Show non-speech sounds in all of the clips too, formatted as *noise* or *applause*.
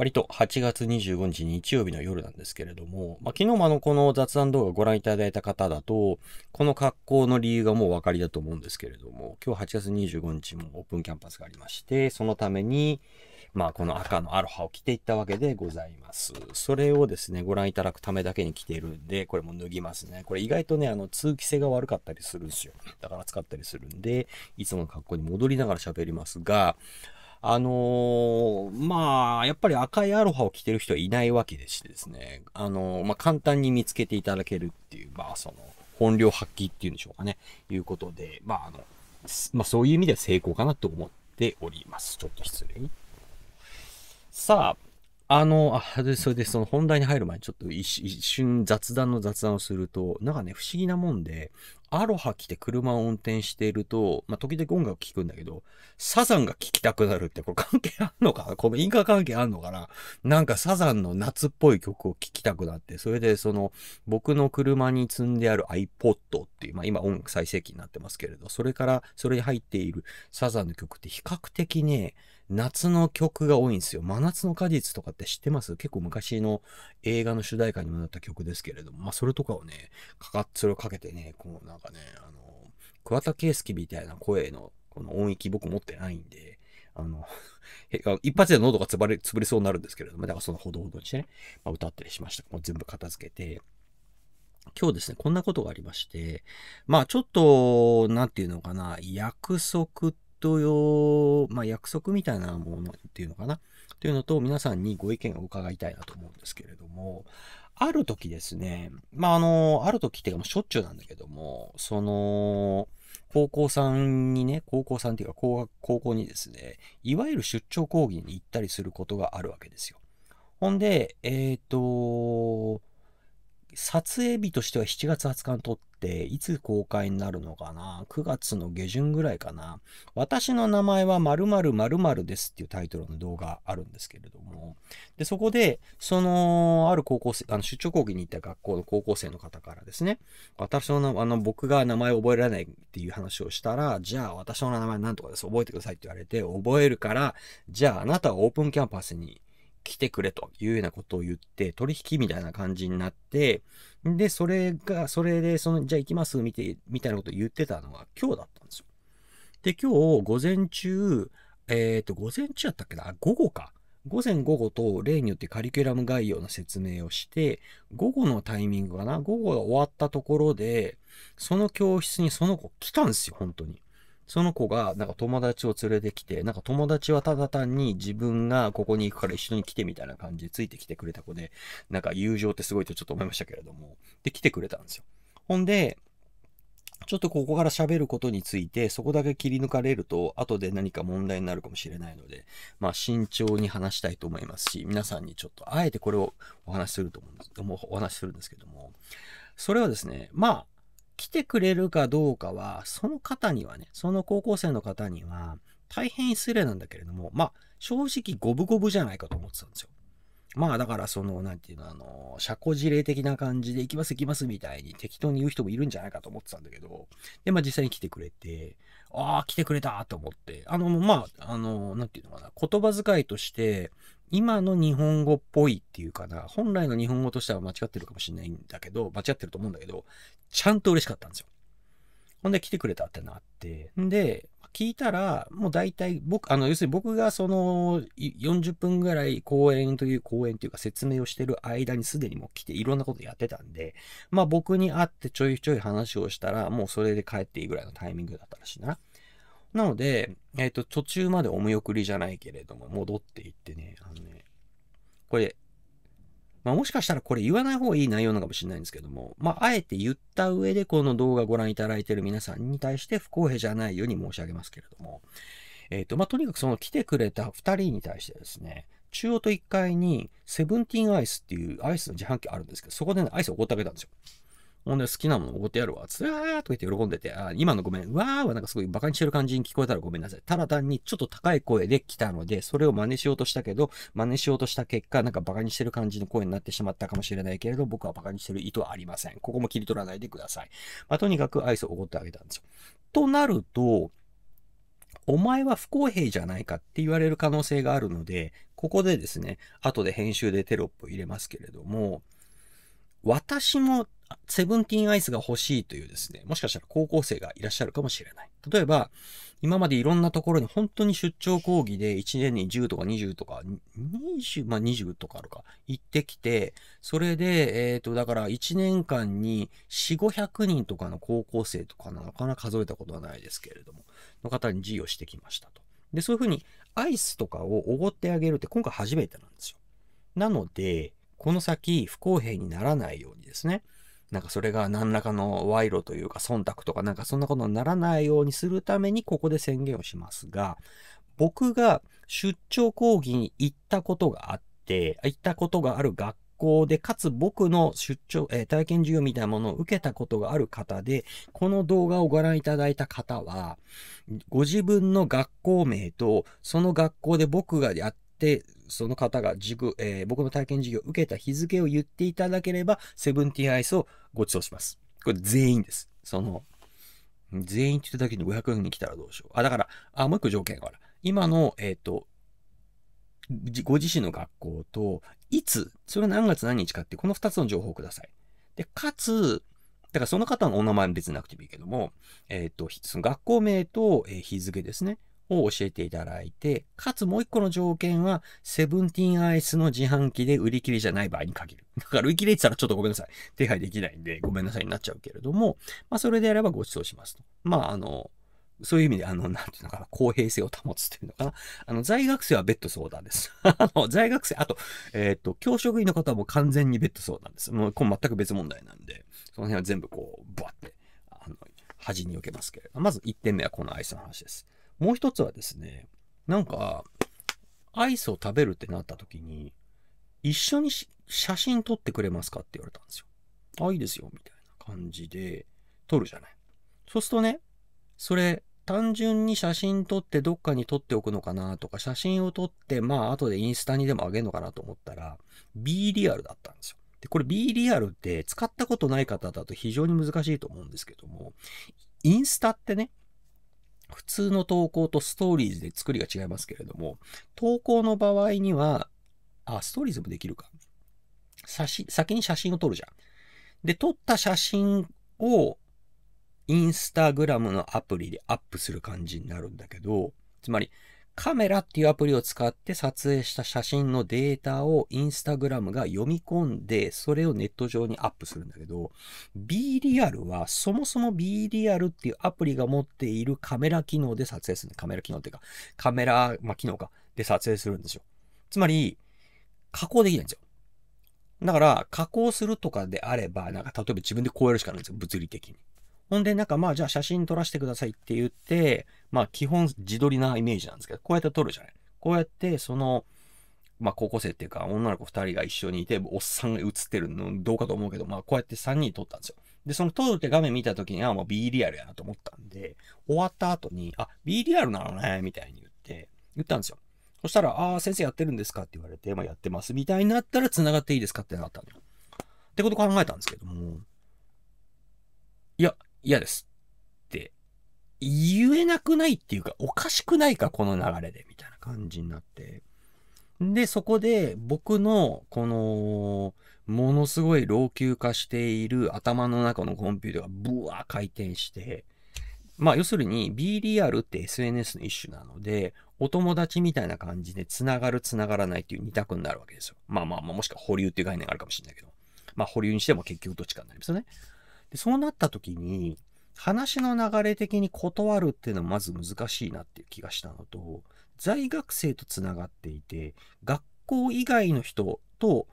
割と8月25日日曜日の夜なんですけれども、まあ、昨日もあのこの雑談動画をご覧いただいた方だと、この格好の理由がもうお分かりだと思うんですけれども、今日8月25日もオープンキャンパスがありまして、そのために、まあこの赤のアロハを着ていったわけでございます。それをですね、ご覧いただくためだけに着ているんで、これも脱ぎますね。これ意外とね、あの通気性が悪かったりするんですよ。だから使ったりするんで、いつもの格好に戻りながら喋りますが、あのー、まあ、やっぱり赤いアロハを着てる人はいないわけでしてですね、あのー、まあ、簡単に見つけていただけるっていう、まあ、その、本領発揮っていうんでしょうかね、いうことで、まあ、あの、まあ、そういう意味では成功かなと思っております。ちょっと失礼。さあ、あの、あ、で、それで、その本題に入る前にちょっと一瞬雑談の雑談をすると、なんかね、不思議なもんで、アロハ着て車を運転していると、まあ、時々音楽聴くんだけど、サザンが聴きたくなるって、これ関係あんのか *laughs* この因果関係あんのかななんかサザンの夏っぽい曲を聴きたくなって、それでその、僕の車に積んである iPod っていう、まあ、今音楽最盛期になってますけれど、それから、それに入っているサザンの曲って比較的ね、夏の曲が多いんですよ。真夏の果実とかって知ってます結構昔の映画の主題歌にもなった曲ですけれども、まあそれとかをね、かか、それをかけてね、こうなかね、あの、桑田佳祐みたいな声の、この音域僕持ってないんで、あの、*laughs* 一発で喉がつばれ、潰れそうになるんですけれども、だからそのほどほどにしてね、まあ、歌ったりしました。もう全部片付けて、今日ですね、こんなことがありまして、まあちょっと、なんていうのかな、約束とよ、まあ約束みたいなものっていうのかな、というのと、皆さんにご意見を伺いたいなと思うんですけれども、ある時ですね、まあ、あの、ある時っていうか、しょっちゅうなんだけども、その、高校さんにね、高校さんっていうか高、高校にですね、いわゆる出張講義に行ったりすることがあるわけですよ。ほんで、えっ、ー、と、撮影日としては7月20日に撮って、いつ公開になるのかな ?9 月の下旬ぐらいかな。私の名前は〇〇〇〇ですっていうタイトルの動画あるんですけれども。で、そこで、その、ある高校生、あの、出張講義に行った学校の高校生の方からですね、私の、あの、僕が名前を覚えられないっていう話をしたら、じゃあ私の名前なんとかです、覚えてくださいって言われて、覚えるから、じゃああなたはオープンキャンパスに来てくれというようなことを言って、取引みたいな感じになって、で、それが、それで、その、じゃあ行きますみて、みたいなことを言ってたのが今日だったんですよ。で、今日、午前中、えっ、ー、と、午前中やったっけな午後か。午前午後と例によってカリキュラム概要の説明をして、午後のタイミングかな午後が終わったところで、その教室にその子来たんですよ、本当に。その子が、なんか友達を連れてきて、なんか友達はただ単に自分がここに行くから一緒に来てみたいな感じでついてきてくれた子で、なんか友情ってすごいとちょっと思いましたけれども、で、来てくれたんですよ。ほんで、ちょっとここから喋ることについて、そこだけ切り抜かれると、後で何か問題になるかもしれないので、まあ慎重に話したいと思いますし、皆さんにちょっと、あえてこれをお話しすると思うんです、お話しするんですけども、それはですね、まあ、来てくれるかどうかは、その方にはね、その高校生の方には、大変失礼なんだけれども、まあ、正直五分五分じゃないかと思ってたんですよ。まあだからその、なんていうの、あの、社交辞令的な感じで行きます行きますみたいに適当に言う人もいるんじゃないかと思ってたんだけど、で、まあ実際に来てくれて、ああ、来てくれたと思って、あの、まあ、あの、なんていうのかな、言葉遣いとして、今の日本語っぽいっていうかな、本来の日本語としては間違ってるかもしれないんだけど、間違ってると思うんだけど、ちゃんと嬉しかったんですよ。ほんで来てくれたってなって、んで、聞いたら、もう大体僕、あの、要するに僕がその40分ぐらい講演という講演というか説明をしてる間にすでにもう来ていろんなことやってたんで、まあ僕に会ってちょいちょい話をしたら、もうそれで帰っていいぐらいのタイミングだったらしいな。なので、えっ、ー、と、途中までお見送りじゃないけれども、戻っていってね、あのね、これ、まあ、もしかしたらこれ言わない方がいい内容なのかもしれないんですけども、まあ、あえて言った上でこの動画をご覧いただいている皆さんに対して不公平じゃないように申し上げますけれども、えっ、ー、と、まあ、とにかくその来てくれた2人に対してですね、中央と1階にセブンティーンアイスっていうアイスの自販機あるんですけど、そこでね、アイスをおってあげたんですよ。ほんで好きなものおごってやるわ。つらーと言って喜んでて、あ、今のごめん、わーはなんかすごい馬鹿にしてる感じに聞こえたらごめんなさい。ただ単にちょっと高い声で来たので、それを真似しようとしたけど、真似しようとした結果、なんか馬鹿にしてる感じの声になってしまったかもしれないけれど、僕は馬鹿にしてる意図はありません。ここも切り取らないでください。まあ、とにかくアイスをおごってあげたんですよ。となると、お前は不公平じゃないかって言われる可能性があるので、ここでですね、後で編集でテロップを入れますけれども、私もセブンティーンアイスが欲しいというですね、もしかしたら高校生がいらっしゃるかもしれない。例えば、今までいろんなところに本当に出張講義で1年に10とか20とか、20、まあ20とかあるか、行ってきて、それで、えっ、ー、と、だから1年間に4、500人とかの高校生とかなのかな、数えたことはないですけれども、の方に授与してきましたと。で、そういうふうにアイスとかをおごってあげるって今回初めてなんですよ。なので、この先不公平にならないようにですね、なんかそれが何らかの賄賂というか忖度とかなんかそんなことにならないようにするためにここで宣言をしますが、僕が出張講義に行ったことがあって、行ったことがある学校で、かつ僕の出張、えー、体験授業みたいなものを受けたことがある方で、この動画をご覧いただいた方は、ご自分の学校名と、その学校で僕がやっで、その方が塾、えー、僕の体験授業を受けた日付を言っていただければ、セブンティーンアイスをご馳走します。これ全員です。その、全員って言っただけに500人来たらどうしよう。あ、だから、あ、もう一個条件がある。今の、えっ、ー、と、ご自身の学校と、いつ、それは何月何日かって、この2つの情報をください。で、かつ、だからその方のお名前別になくてもいいけども、えっ、ー、と、その学校名と、え日付ですね。を教えていただいて、かつもう一個の条件は、セブンティーンアイスの自販機で売り切れじゃない場合に限る。だから売り切れてたらちょっとごめんなさい。手配できないんで、ごめんなさいになっちゃうけれども、まあそれであればご馳走しますと。まああの、そういう意味で、あの、なんていうのかな、公平性を保つっていうのかな。あの、在学生は別途相談です。*laughs* あの、在学生、あと、えっ、ー、と、教職員の方はもう完全に別途相談です。もう、これ全く別問題なんで、その辺は全部こう、バわって、あの、端に受けますけれども、まず1点目はこのアイスの話です。もう一つはですね、なんか、アイスを食べるってなった時に、一緒に写真撮ってくれますかって言われたんですよ。あ、いいですよ、みたいな感じで撮るじゃない。そうするとね、それ、単純に写真撮ってどっかに撮っておくのかなとか、写真を撮って、まあ、後でインスタにでもあげるのかなと思ったら、B リアルだったんですよ。で、これ B リアルって使ったことない方だと非常に難しいと思うんですけども、インスタってね、普通の投稿とストーリーズで作りが違いますけれども、投稿の場合には、あ、ストーリーズもできるか。写真、先に写真を撮るじゃん。で、撮った写真を、インスタグラムのアプリでアップする感じになるんだけど、つまり、カメラっていうアプリを使って撮影した写真のデータをインスタグラムが読み込んで、それをネット上にアップするんだけど、B リアルはそもそも B リアルっていうアプリが持っているカメラ機能で撮影する。カメラ機能っていうか、カメラ、まあ、機能か、で撮影するんですよ。つまり、加工できないんですよ。だから、加工するとかであれば、なんか例えば自分でこうやるしかないんですよ。物理的に。ほんで、なんかまあ、じゃあ写真撮らせてくださいって言って、まあ、基本自撮りなイメージなんですけど、こうやって撮るじゃない。こうやって、その、まあ、高校生っていうか、女の子2人が一緒にいて、おっさんが映ってるの、どうかと思うけど、まあ、こうやって3人撮ったんですよ。で、その撮るって画面見た時に、は、まあ、B リアルやなと思ったんで、終わった後に、あ、B リアルなのね、みたいに言って、言ったんですよ。そしたら、ああ、先生やってるんですかって言われて、まあ、やってます。みたいになったら、繋がっていいですかってなったのよ。ってこと考えたんですけども、いや、嫌ですって言えなくないっていうか、おかしくないか、この流れで、みたいな感じになって。で、そこで僕のこの、ものすごい老朽化している頭の中のコンピューターがブワー回転して、まあ要するに B リアルって SNS の一種なので、お友達みたいな感じで繋がる繋がらないっていう二択になるわけですよ。まあまあまあもしくは保留っていう概念があるかもしれないけど。まあ保留にしても結局どっちかになりますよね。でそうなった時に、話の流れ的に断るっていうのはまず難しいなっていう気がしたのと、在学生とつながっていて、学校以外の人と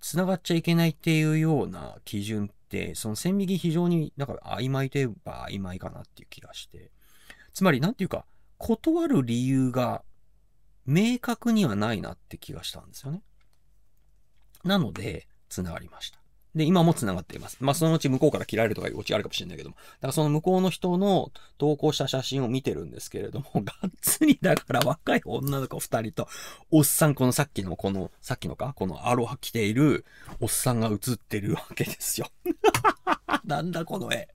つながっちゃいけないっていうような基準って、その線引き非常になんか曖昧といえば曖昧かなっていう気がして。つまり、なんていうか、断る理由が明確にはないなって気がしたんですよね。なので、つながりました。で、今も繋がっています。まあ、そのうち向こうから切られるとかいうオチあるかもしれないけども。だからその向こうの人の投稿した写真を見てるんですけれども、がっつりだから若い女の子二人と、おっさん、このさっきの、この、さっきのか、このアロハ着ているおっさんが写ってるわけですよ。*laughs* なんだこの絵。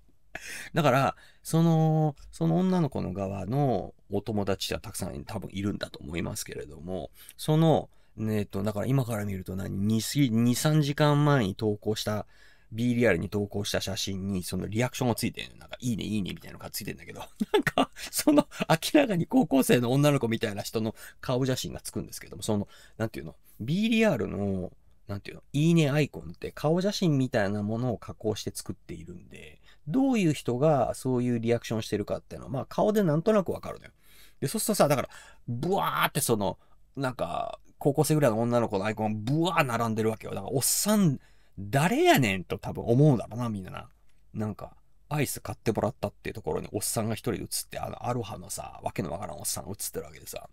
だから、その、その女の子の側のお友達はたくさん多分いるんだと思いますけれども、その、ねえっと、だから今から見ると何 ?2、3時間前に投稿した、B リアルに投稿した写真に、そのリアクションがついてるなんか、いいね、いいね、みたいなのがついてんだけど、*laughs* なんか、その、明らかに高校生の女の子みたいな人の顔写真がつくんですけども、その、なんていうの ?B リアルの、なんていうのいいねアイコンって顔写真みたいなものを加工して作っているんで、どういう人がそういうリアクションしてるかっていうのは、まあ顔でなんとなくわかるのよ。で、そうするとさ、だから、ブワーってその、なんか、高校生ぐらいの女の子のアイコン、ブワー並んでるわけよ。だから、おっさん、誰やねんと多分思うだろうな、みんなな。なんか、アイス買ってもらったっていうところにおっさんが一人映って、あの、アロハのさ、わけのわからんおっさんが映ってるわけでさ、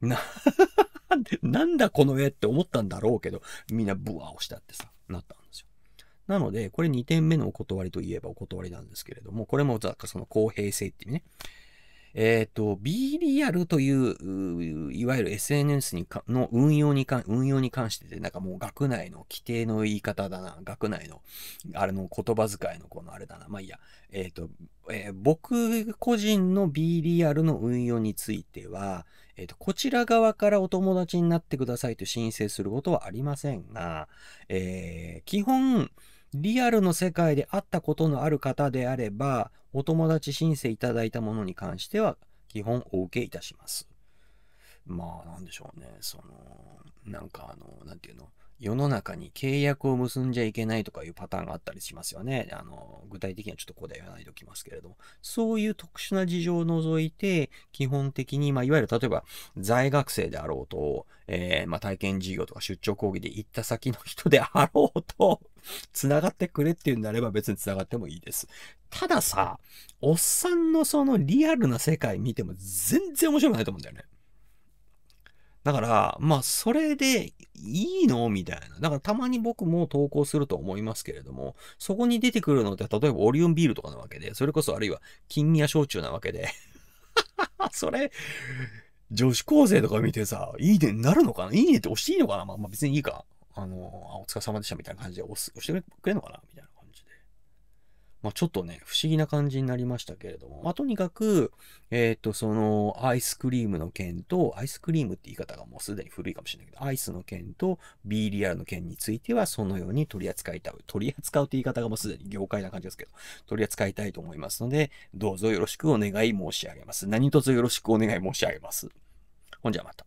な、なんだこの絵って思ったんだろうけど、みんなブワー押したってさ、なったんですよ。なので、これ2点目のお断りといえばお断りなんですけれども、これも、その公平性っていうね、えっ、ー、と、B リアルという、いわゆる SNS にかの運用に関、運用に関してで、なんかもう学内の規定の言い方だな、学内の、あれの言葉遣いのこのあれだな、まあいいや、えっ、ー、と、えー、僕個人の B リアルの運用については、えっ、と、こちら側からお友達になってくださいと申請することはありませんが、え基本、リアルの世界で会ったことのある方であれば、お友達申請いただいたものに関しては、基本お受けいたします。まあ、なんでしょうね。その、なんかあの、なんていうの世の中に契約を結んじゃいけないとかいうパターンがあったりしますよね。あの、具体的にはちょっとここでは言わないでおきますけれども、そういう特殊な事情を除いて、基本的に、まあ、いわゆる例えば、在学生であろうと、えー、まあ、体験事業とか出張講義で行った先の人であろうと繋がってくれっていうんであれば別に繋がってもいいです。たださ、おっさんのそのリアルな世界見ても全然面白くないと思うんだよね。だから、まあ、それでいいのみたいな。だから、たまに僕も投稿すると思いますけれども、そこに出てくるのって、例えばオリオンビールとかなわけで、それこそあるいは金宮焼酎なわけで。*laughs* それ、女子高生とか見てさ、いいねになるのかないいねって押していいのかなまあ、まあ、別にいいか。あの、あ、お疲れ様でしたみたいな感じで押す押してくれるのかなみたいな感じで。まあ、ちょっとね、不思議な感じになりましたけれども。まあ、とにかく、えっ、ー、と、その、アイスクリームの件と、アイスクリームって言い方がもうすでに古いかもしれないけど、アイスの件と B リアルの件については、そのように取り扱いたい。取り扱うって言い方がもうすでに業界な感じですけど、取り扱いたいと思いますので、どうぞよろしくお願い申し上げます。何卒よろしくお願い申し上げます。ほんじゃまた。